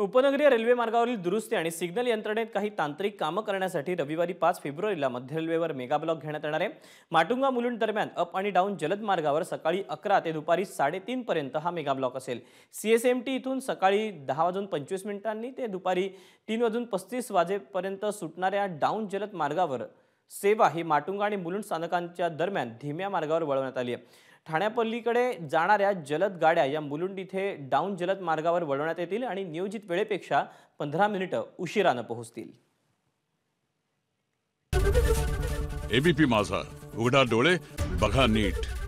उपनगरीय रेल्वे मार्गावरील दुरुस्ती आणि सिग्नल यंत्रणेत काही तांत्रिक कामं करण्यासाठी रविवारी पाच फेब्रुवारीला मध्य रेल्वेवर मेगाब्लॉक घेण्यात येणार आहे माटुंगा मुलुंड दरम्यान अप आणि डाऊन जलद मार्गावर सकाळी अकरा ते दुपारी साडेतीन पर्यंत हा मेगाब्लॉक असेल सीएसएमटी इथून सकाळी दहा वाजून पंचवीस मिनिटांनी ते दुपारी तीन वाजून पस्तीस वाजेपर्यंत सुटणाऱ्या डाऊन जलद मार्गावर सेवा ही माटुंगा आणि मुलुंड स्थानकांच्या दरम्यान धीम्या मार्गावर वळवण्यात आली आहे ठाण्यापल्लीकडे जाणाऱ्या जलद गाड्या या मुलुंड इथे डाऊन जलद मार्गावर वळवण्यात येतील आणि नियोजित वेळेपेक्षा पंधरा मिनिटं उशिरानं पोहोचतील एबीपी माझा उघडा डोळे बघा नीट